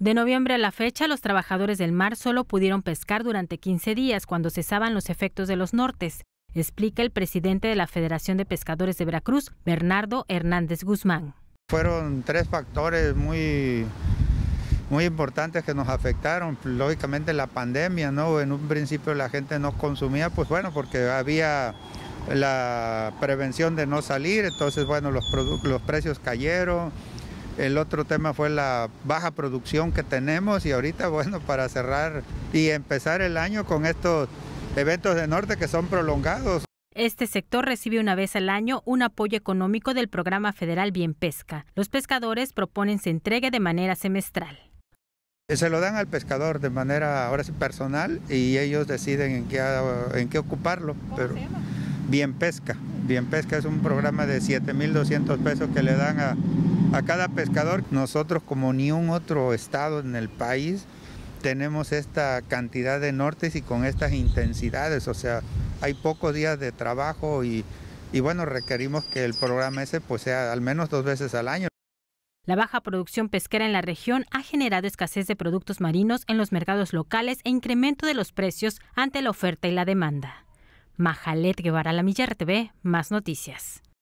De noviembre a la fecha, los trabajadores del mar solo pudieron pescar durante 15 días cuando cesaban los efectos de los nortes, explica el presidente de la Federación de Pescadores de Veracruz, Bernardo Hernández Guzmán. Fueron tres factores muy, muy importantes que nos afectaron. Lógicamente la pandemia, ¿no? En un principio la gente no consumía, pues bueno, porque había la prevención de no salir, entonces bueno, los, los precios cayeron el otro tema fue la baja producción que tenemos y ahorita, bueno, para cerrar y empezar el año con estos eventos de norte que son prolongados. Este sector recibe una vez al año un apoyo económico del programa federal Bien Pesca. Los pescadores proponen se entregue de manera semestral. Eh, se lo dan al pescador de manera ahora sí, personal y ellos deciden en qué, ocuparlo. pero Bien Pesca. Bien Pesca es un programa de 7.200 pesos que le dan a, a cada pescador, nosotros como ni un otro estado en el país, tenemos esta cantidad de nortes y con estas intensidades, o sea, hay pocos días de trabajo y, bueno, requerimos que el programa ese pues sea al menos dos veces al año. La baja producción pesquera en la región ha generado escasez de productos marinos en los mercados locales e incremento de los precios ante la oferta y la demanda. Majalet Guevara, La Milla RTV, más noticias.